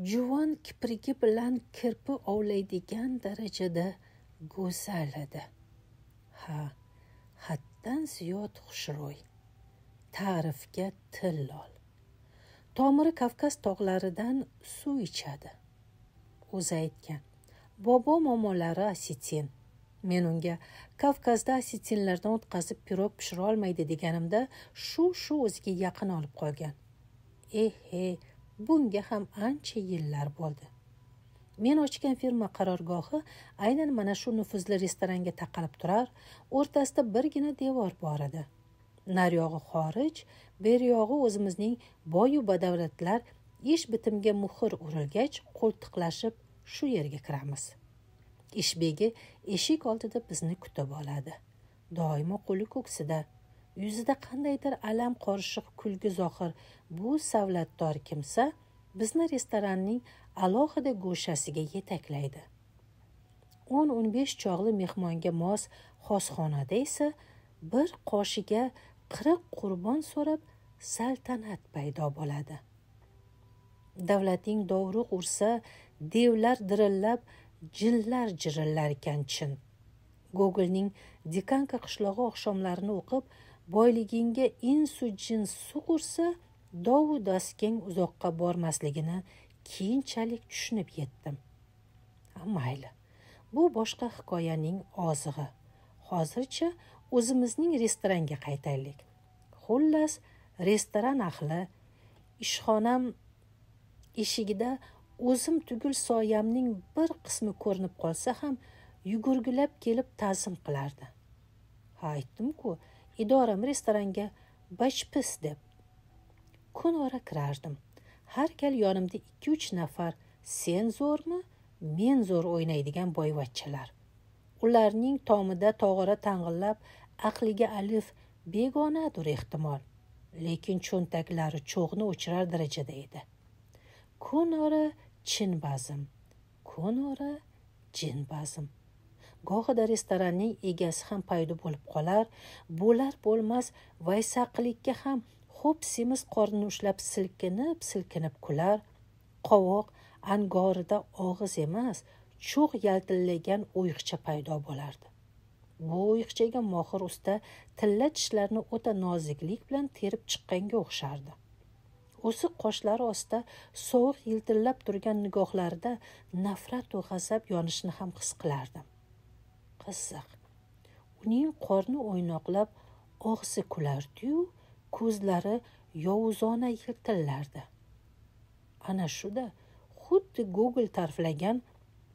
juvon kiprigi bilan kirpi ovlaydigan darajada go'zal edi ha haddan ziyod xushro'y ta'rifga til lol tomiri kavkaz tog'laridan suv ichadi o'zi aytgan bobo momolari asitin men unga kavkazda asitinlardan o'tkazib pirog pishirolmaydi deganimda shu shu o'ziga yaqin olib qolgan eh he bunga ham ancha yillar bo'ldi men ochgan firma qarorgohi aynan mana shu nufuzli restoranga taqalib turar o'rtasida birgina devor bor edi naryog'i xorij beryog'i o'zimizning boyu badavlatlar ish bitimga muhr urilgach qo'ltiqlashib shu yerga kiramiz ishbegi eshik oldida bizni kutib oladi doimo qo'li ko'ksida yuzida qandaydir alam qorishiq kulgi zohir bu savlatdor kimsa bizni restoranning alohida go'shasiga yetaklaydi o'n o'n besh chog'li mehmonga mos xosxonada esa bir qoshiga qirq qurbon so'rab saltanat paydo bo'ladi davlating dovruq ursa devlar dirillab jinlar jirillar ekan chin gogolning dikanka qishlog'i oqshomlarini o'qib boyligingga insu jin suv ursa dovu daskang uzoqqa bormasligini keyinchalik tushunib yetdim mayli bu boshqa hikoyaning ozig'i hozircha o'zimizning restoranga qaytaylik xullas restoran ahli ishxonam eshigida o'zim tugul soyamning bir qismi ko'rinib qolsa ham yugurgilab kelib ta'zim qilardi ha aytdimku idoram restoranga bachpis deb kunora kirardim har gal yonimda ikki uch nafar sen zo'rmi men zo'r o'ynaydigan boyvachchalar ularning tomida tog'ora tang'illab aqliga alif begonadir ehtimol lekin cho'ntaklari cho'g'ni o'chirar darajada edi kun ora chinbazim kun ora jinbazim gohida restoranning egasi ham paydo bo'lib qolar bo'lar bo'lmas vaysaqlikka ham xo'p semiz qornini ushlab silkinib silkinib kular qovoq angorida og'iz emas cho'g' yaltillagan o'yiqcha paydo bo'lardi bu o'yiqchaga mohir usta tilla tishlarni o'ta noziklik bilan terib chiqqanga o'xshardi o'siq qoshlari ostida sovuq yiltillab turgan nigohlarida nafratu g'azab yonishini ham his qilardi qiziq uning qorni o'ynoqlab og'zi kulardiyu ko'zlari yovuzona yiltillardi ana shuda xuddi google tarflagan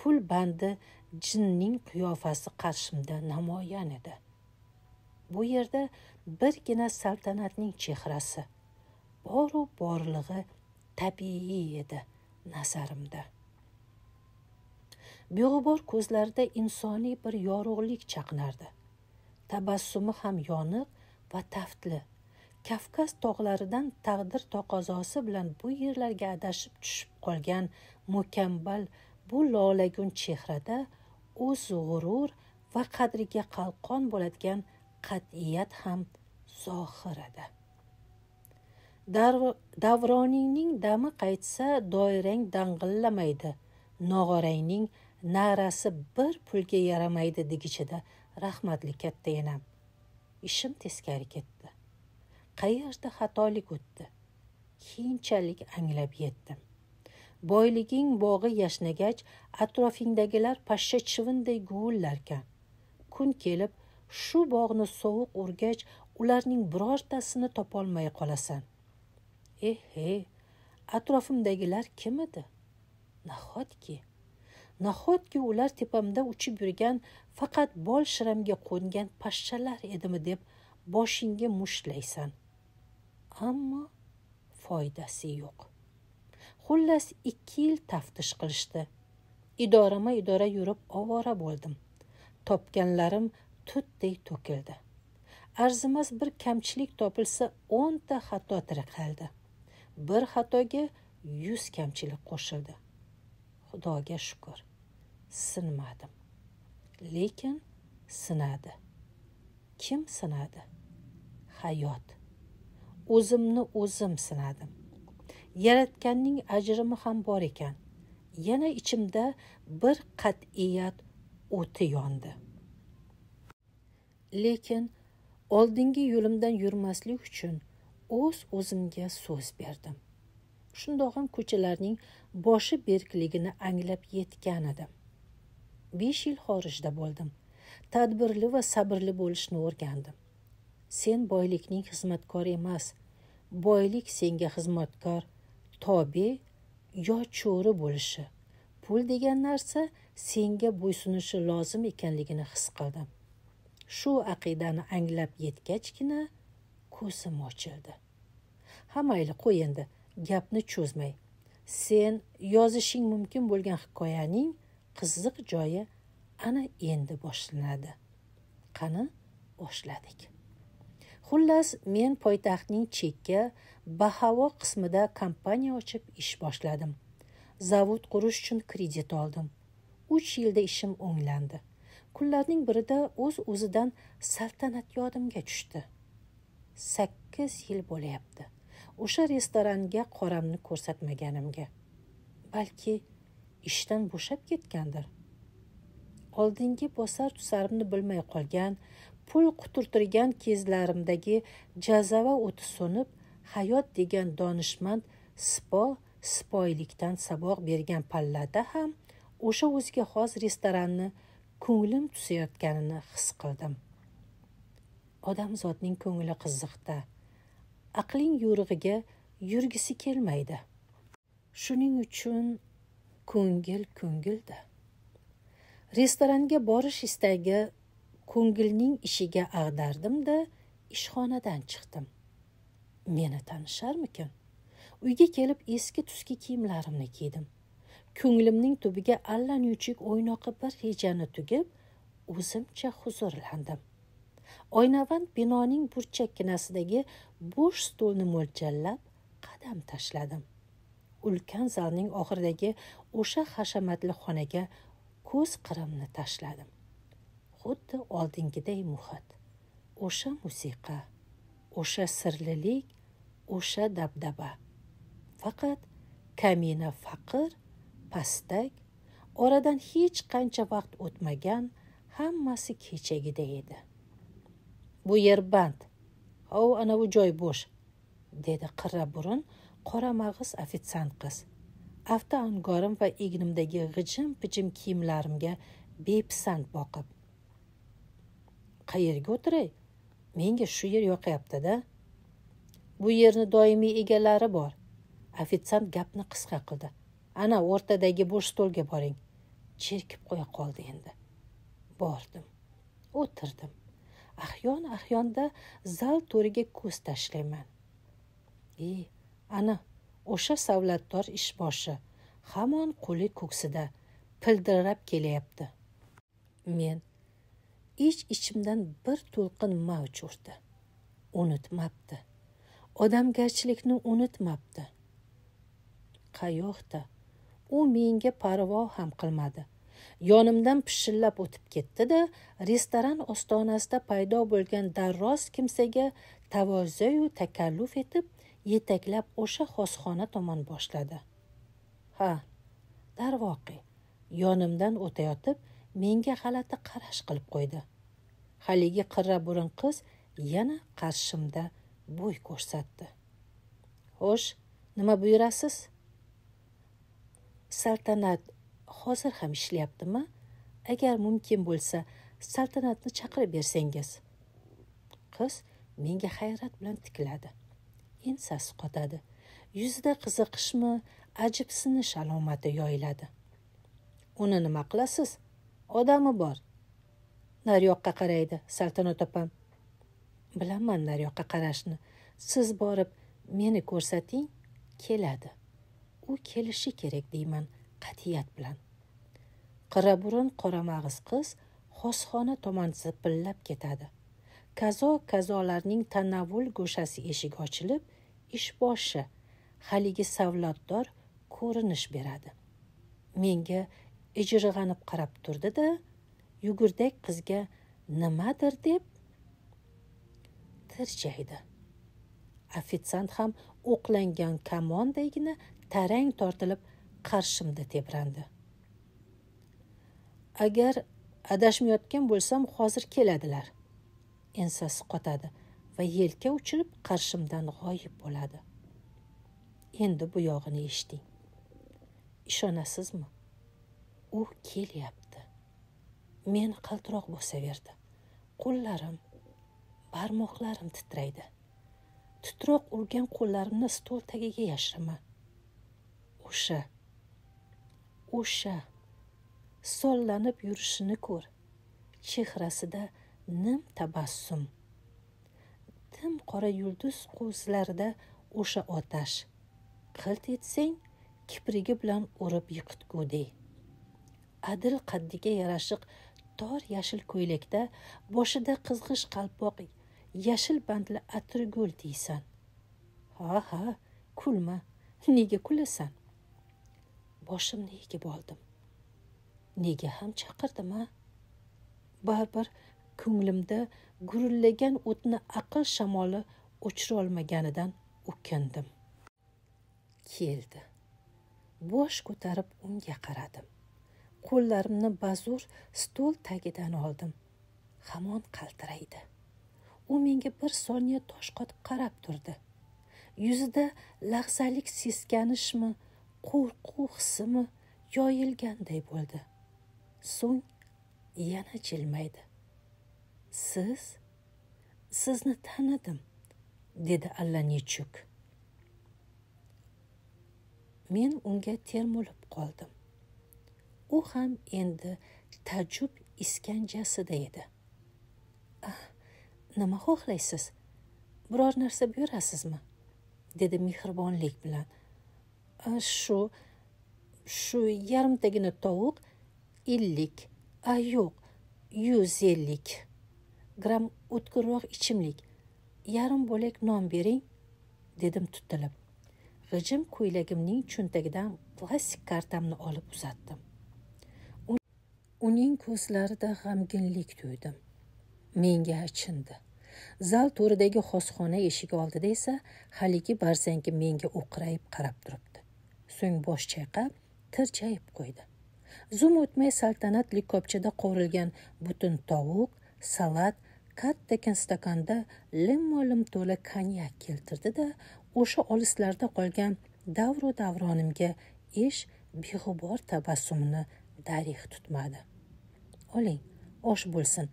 pul bandi jinning qiyofasi qarshimda namoyon edi bu yerda birgina saltanatning chehrasi boru borlig'i tabiiy edi nazarimda beg'ubor ko'zlarida insoniy bir yorug'lik chaqnardi tabassumi ham yoniq va taftli kavkaz tog'laridan taqdir toqozosi bilan bu yerlarga adashib tushib qolgan mukammal bu lolagun chehrada o'z g'urur va qadriga qalqon bo'ladigan qat'iyat ham zohir edi davroningning dami qaytsa doirang dang'illamaydi nog'orangning na'rasi bir pulga yaramaydi degichida rahmatli katta enam ishim teskari ketdi qayerda xatolik o'tdi keyinchalik anglab yetdim boyliging bog'i yashnagach atrofingdagilar pashsha chivinday guvillarkan kun kelib shu bog'ni sovuq urgach ularning birortasini topolmay qolasan ehe eh, atrofimdagilar kim edi nahotki nahotki ular tepamda uchib yurgan faqat bol shiramga qo'ngan pashshalar edimi deb boshingga mushlaysan ammo foydasi yo'q xullas ikki yil taftish qilishdi idorama idora yurib ovora bo'ldim topganlarim tutdek to'kildi arzimas bir kamchilik topilsa o'nta xato tiriqaldi bir xatoga yuz kamchilik qo'shildi xudoga shukur sinmadim lekin sinadi kim sinadi hayot o'zimni o'zim sinadim yaratganning ajrimi ham bor ekan yana ichimda bir qat'iyat o'ti yondi lekin oldingi yo'limdan yurmaslik uchun o'z o'zimga so'z berdim shundoq ham ko'chalarning boshi berkligini anglab yetgan edim 5 yil xorijda bo'ldim tadbirli va sabrli bo'lishni o'rgandim sen boylikning xizmatkori emas boylik senga xizmatkor tobe yo cho'ri bo'lishi pul degan narsa senga bo'ysunishi lozim ekanligini his qildim shu aqidani anglab yetgachgina ko'zim ochildi ha mayli qo'y endi gapni cho'zmay sen yozishing mumkin bo'lgan hikoyaning qiziq joyi ana endi boshlanadi qani boshladik xullas men poytaxtning chekka bahavo qismida kompaniya ochib ish boshladim zavod qurish uchun kredit oldim uch yilda ishim o'nglandi kunlarning birida o'z uz o'zidan saltanat yodimga tushdi sakkiz yil bo'lyapti o'sha restoranga qoramni ko'rsatmaganimga balki ishdan bo'shab ketgandir oldingi bosar tusarimni bilmay qolgan pul quturtirgan kezlarimdagi jazava o'ti so'nib hayot degan donishmand sipo sipoylikdan saboq bergan pallada ham o'sha o'ziga xos restoranni ko'nglim tusayotganini his qildim odamzodning ko'ngli qiziqda aqling yo'rig'iga yurgisi kelmaydi shuning uchun ko'ngil ko'ngilda restoranga borish istagi ko'ngilning ishiga ag'dardimda ishxonadan chiqdim meni tanisharmikin uyga kelib eski tuski kiyimlarimni kiydim ko'nglimning tubiga allanuchuk o'ynoqi bir rejani tugib o'zimcha huzurlandim oynavand binoning burchakkinasidagi bo'sh stolni mo'ljallab qadam tashladim ulkan zalning oxiridagi o'sha hashamatli xonaga ko'z qirimni tashladim xuddi oldingiday muhit o'sha musiqa o'sha sirlilik o'sha dabdaba faqat kamina faqir pastak oradan hech qancha vaqt o'tmagan hammasi kechagiday edi bu yer band hov anavi joy bo'sh dedi qirra burun qora mag'iz ofitsiant qiz afta angorim va egnimdagi g'ijim pichim kiyimlarimga bepisand boqib qayerga o'tiray menga shu yer yoqyaptida bu yerni doimiy egalari bor ofitsiant gapni qisqa qildi ana o'rtadagi bo'sh stolga boring cherkib qo'ya qoldi endi bordim o'tirdim ahyon ahyonda zal to'riga ko'z tashlayman e ana o'sha savlatdor ishboshi hamon qo'li ko'ksida pildirab kelyapti men ich ichimdan bir to'lqin mavj urdi unutmabdi odamgarchilikni unutmabdi qayoqda u menga parvo ham qilmadi yonimdan pishillab o'tib ketdi da restoran ostonasida paydo bo'lgan darroz kimsaga tavozeyu takalluf etib yetaklab o'sha xosxona tomon boshladi ha darvoqe yonimdan o'tayotib menga g'alati qarash qilib qo'ydi haligi qirra burun qiz yana qarshimda bo'y ko'rsatdi xo'sh nima buyurasiz saltanat hozir ham ishlayaptimi agar mumkin bo'lsa saltanatni chaqirib bersangiz qiz menga hayrat bilan tikiladi ensasi qotadi yuzida qiziqishmi ajibsinish alomati yoyiladi uni nima qilasiz odami bor naryoqqa qaraydi saltanat opam bilaman naryoqqa qarashni siz borib meni ko'rsating keladi u kelishi kerak deyman qat'iyat bilan qiraburun qoramag'iz qiz xosxona tomon zipillab ketadi kazo kazolarning tanavvul go'shasi eshigi ochilib ishboshi haligi savlatdor ko'rinish beradi menga ijirg'anib qarab turdi da yugurdak qizga nimadir deb tirjaydi ofitsiant ham o'qlangan kamondagina tarang tortilib qarshimda tebrandi agar adashmayotgan bo'lsam hozir keladilar ensasi qotadi va yelka uchirib qarshimdan g'oyib bo'ladi endi bu yog'ini eshiting ishonasizmi u kelyapti men qaltiroq bo'lsaverdi qo'llarim barmoqlarim titraydi titroq urgan qo'llarimni stol tagiga yashiraman o'sha o'sha sollanib yurishini ko'r chehrasida nim tabassum tim qora yulduz quvslarida o'sha otash qilt etsang kiprigi bilan urib yiqitgudi adil qaddiga yarashiq tor yashil ko'ylakda boshida qizg'ish qalpoq yashil bandli atirgul deysan ha ha kulma nega kulasan boshimni egib oldim nega ham chaqirdim a baribir ko'nglimda gurillagan o'tni aql shamoli o'chirolmaganidan o'kindim keldi bosh ko'tarib unga qaradim qo'llarimni bazur stol tagidan oldim hamon qaltiraydi u menga bir soniya tosh qotib qarab turdi yuzida lahzalik seskanishmi qo'rquv hissimi yoyilganday bo'ldi so'ng yana jilmaydi siz sizni tanidim dedi allanechuk men unga termulib qoldim u ham endi taajjub iskanjasida edi ah, nima xohlaysiz biror narsa buyurasizmi dedi mehribonlik bilan ah, shu shu yarimtagina tovuq ellik a yo'q yuz ellik gram o'tkirroq ichimlik yarim bo'lak non bering dedim tutilib g'ijim ko'ylagimning cho'ntagidan plastik kartamni olib uzatdim uning ko'zlarida g'amginlik tuydim menga achindi zal to'ridagi xosxona eshigi oldida esa haligi barzangi menga o'qrayib qarab turibdi so'ng bosh chayqab tirjayib qo'ydi zum o'tmay saltanat likopchada qovurilgan butun tovuq salat kattakan stakanda limmolim to'la konyak keltirdi da o'sha olislarda qolgan davru davronimga ish beg'ubor tabassumini darih tutmadi oling osh bo'lsin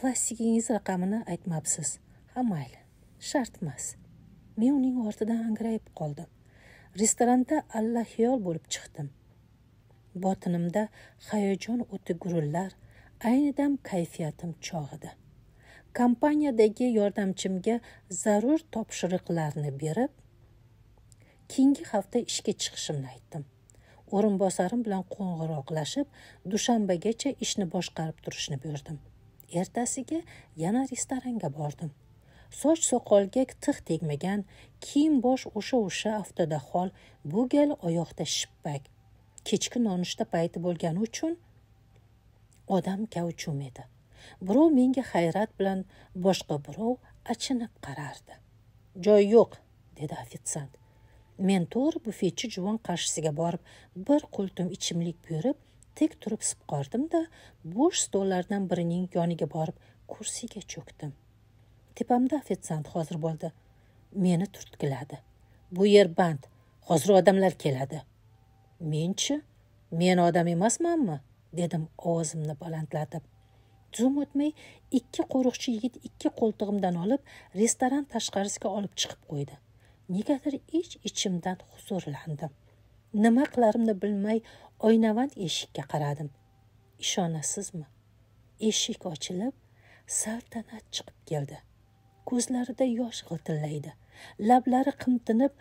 plastigingiz raqamini aytmabsiz ha mayli shart emas men uning ortidan angrayib qoldim restoranda allahiyol bo'lib chiqdim botinimda hayajon o'ti gurullar ayni dam kayfiyatim chog'ida kompaniyadagi yordamchimga zarur topshiriqlarni berib keyingi hafta ishga chiqishimni aytdim o'rinbosarim bilan qo'ng'iroqlashib dushanbagacha ishni boshqarib turishni buyurdim ertasiga yana restoranga bordim soch soqolga tiq tegmagan kiyim bosh o'sha o'sha avtoda hol bu gal oyoqda shippak kechki nonushta payti bo'lgani uchun odam kavchum edi birov menga hayrat bilan boshqa birov achinib qarardi joy yo'q dedi ofitsiant men to'g'ri bufetchi juvon qarshisiga borib bir qultum ichimlik buyurib tik turib sipqordimda bo'sh stollardan birining yoniga borib kursiga cho'kdim tepamda ofitsiant hozir bo'ldi meni turtkiladi bu yer band hozir odamlar keladi menchi men odam emasmanmi dedim ovozimni balandlatib zum o'tmay ikki qo'riqchi yigit ikki qo'ltig'imdan olib restoran tashqarisiga olib chiqib qo'ydi negadir ich ichimdan huzurlandim nima qilarimni bilmay oynavand eshikka qaradim ishonasizmi eshik ochilib saltanat chiqib keldi ko'zlarida yosh g'iltillaydi lablari qimtinib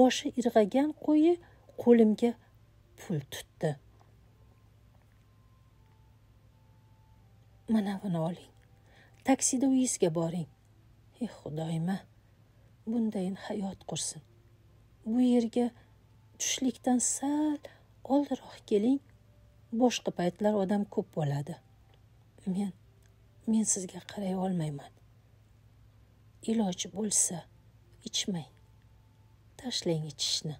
boshi irg'agan qo'yi qo'limga pul tutdi manavini oling taksida uyingizga boring e xudoyim bundayin hayot qursin bu yerga tushlikdan sal oldinroq keling boshqa paytlar odam ko'p bo'ladi men men sizga qaray olmayman iloji bo'lsa ichmang tashlang ichishni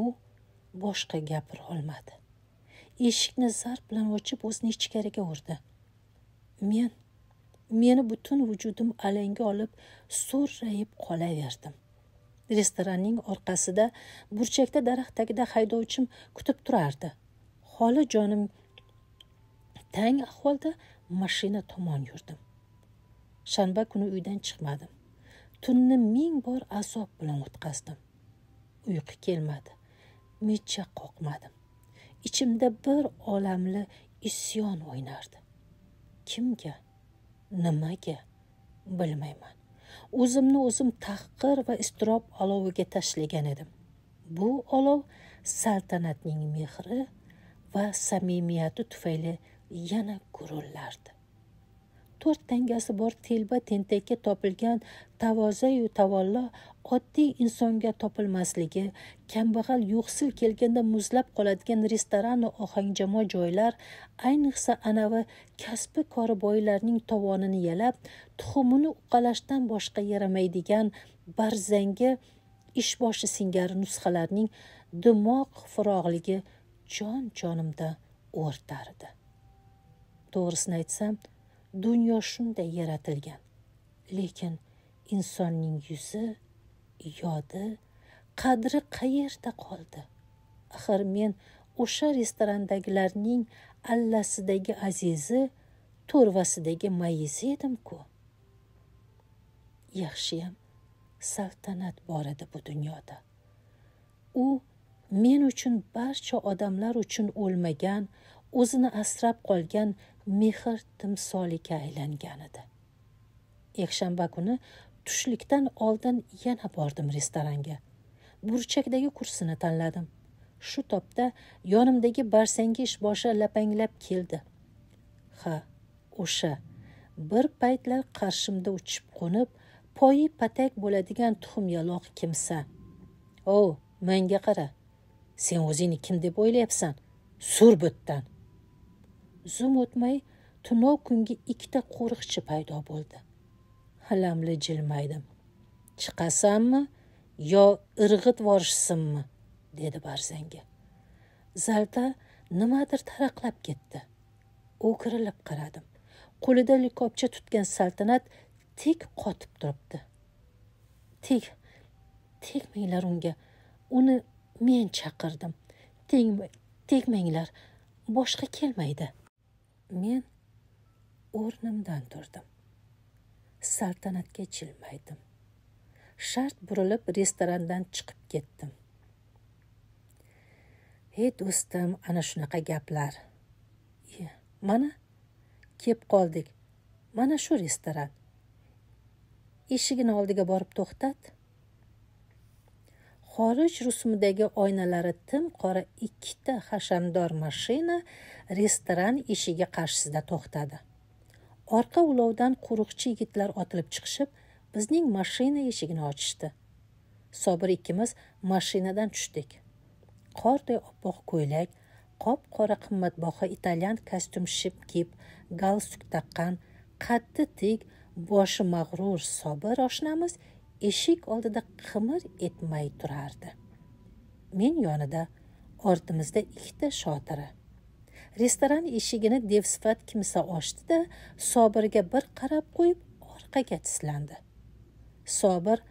u boshqa gapira olmadi eshikni zarb bilan ochib o'zini ichkariga urdi men meni butun vujudim alanga olib so'rrayib qolaverdim restoranning orqasida burchakda daraxt tagida haydovchim kutib turardi holi jonim tang ahvolda mashina tomon yurdim shanba kuni uydan chiqmadim tunni ming bor azob bilan o'tkazdim uyqu kelmadi mecha qoqmadim ichimda bir olamli isyon o'ynardi kimga nimaga bilmayman o'zimni o'zim tahqir va iztirob oloviga tashlagan edim bu olov saltanatning mehri va samimiyati tufayli yana gurullardi to'rt tangasi bor telba tentakka topilgan tavozayu tavollo oddiy insonga topilmasligi kambag'al yo'qsil kelganda muzlab qoladigan restoranu ohangjamo joylar ayniqsa anavi kasbi kori boylarning tovonini yalab tuxumini uqalashdan boshqa yaramaydigan barzangi ishboshi singari nusxalarning dimoq firoqligi jon jonimda o'rtardi to'g'risini aytsam dunyo shunday yaratilgan lekin insonning yuzi yodi qadri qayerda qoldi axir men o'sha restorandagilarning allasidagi azizi to'rvasidagi mayizi edimku yaxshiyam saltanat bor edi bu dunyoda u men uchun barcha odamlar uchun o'lmagan o'zini asrab qolgan mehr timsoliga aylangan edi yakshanba kuni tushlikdan oldin yana bordim restoranga burchakdagi kursini tanladim shu topda yonimdagi barsangish boshi lapanglab keldi ha o'sha bir paytlar qarshimda uchib qo'nib poyi patak bo'ladigan tuxum yaloq kimsa o menga qara sen o'zingni kim deb o'ylayapsan surbutdan zum o'tmay tunov kungi ikkita qo'riqchi paydo bo'ldi alamli jilmaydim chiqasanmi yo irg'it vorishsinmi dedi barzanga zalda nimadir taraqlab ketdi o'kirilib qaradim qo'lida likopcha tutgan saltanat tek qotib turibdi teg tegmanglar unga uni men chaqirdim tegmanglar boshqa kelmaydi men o'rnimdan turdim saltanatga chilmaydim shart burilib restorandan chiqib ketdim ey do'stim ana shunaqa gaplar e, mana kelib qoldik mana shu restoran eshigini oldiga borib to'xtat xorij rusumidagi oynalari tim qora ikkita hashamdor mashina restoran eshigi qarshisida to'xtadi orqa ulovdan qo'riqchi yigitlar otilib chiqishib bizning mashina eshigini ochishdi sobir ikkimiz mashinadan tushdik qorday oppoq ko'ylak qop qora qimmatbaho italyan kostyum ship kiyib galstuk taqqan qaddi tik boshi mag'rur sobir oshnamiz eshik oldida qimir etmay turardi men yonida ortimizda ikkita shotiri restoran eshigini devsifat kimsa ochdida sobirga bir qarab qo'yib orqaga tislandi sobir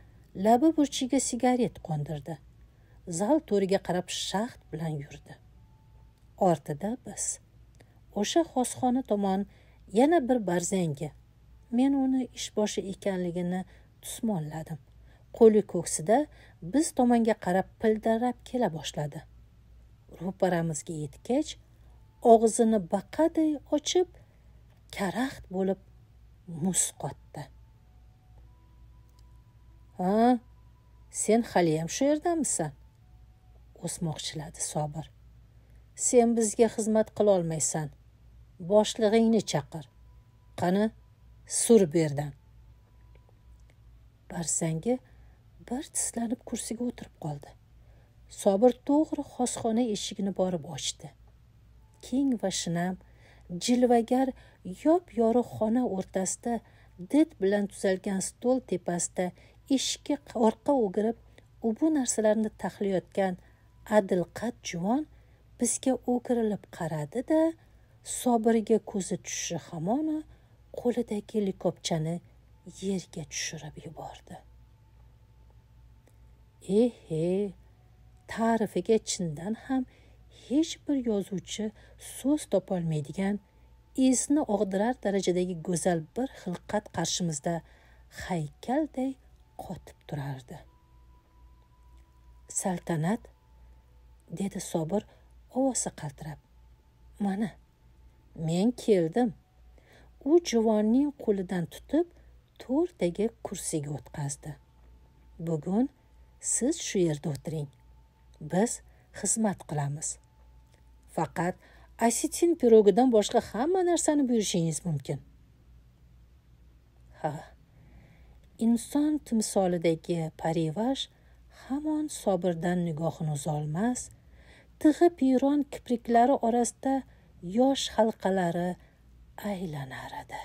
labi burchiga sigaret qo'ndirdi zal to'riga qarab shaxt bilan yurdi ortida biz o'sha xosxona tomon yana bir barzangi men uni ishboshi ekanligini tusmolladim qo'li ko'ksida biz tomonga qarab pildirab kela boshladi ro'paramizga yetgach og'zini baqaday ochib karaxt bo'lib muz qotdi ha sen haliyam shu yerdamisan o'smoqchiladi sobir sen bizga xizmat qilolmaysan boshlig'ingni chaqir qani sur berdan barsangi bir tislanib kursiga o'tirib qoldi sobir to'g'ri xosxona eshigini borib ochdi keng va shinam jilvagar yop yorug' xona o'rtasida did bilan tuzalgan stol tepasida eshikka orqa o'girib u bu narsalarni tahlayotgan adilqat juvon bizga o'girilib qaradi da sobirga ko'zi tushishi hamona qo'lidagi likopchani yerga tushirib yubordi ehe ta'rifiga chindan ham hech bir yozuvchi so'z topolmaydigan esni og'dirar darajadagi go'zal bir xilqat qarshimizda haykalday qotib turardi saltanat dedi sobir ovozi qaltirab mana men keldim u juvonning qo'lidan tutib to'rttagi kursiga o'tqazdi bugun siz shu yerda o'tiring biz xizmat qilamiz faqat asitin pirogidan boshqa hamma narsani buyurishingiz mumkin ha inson timsolidagi parivash hamon sobirdan nigohini uzolmas tig'i piyron kipriklari orasida yosh halqalari aylanar edi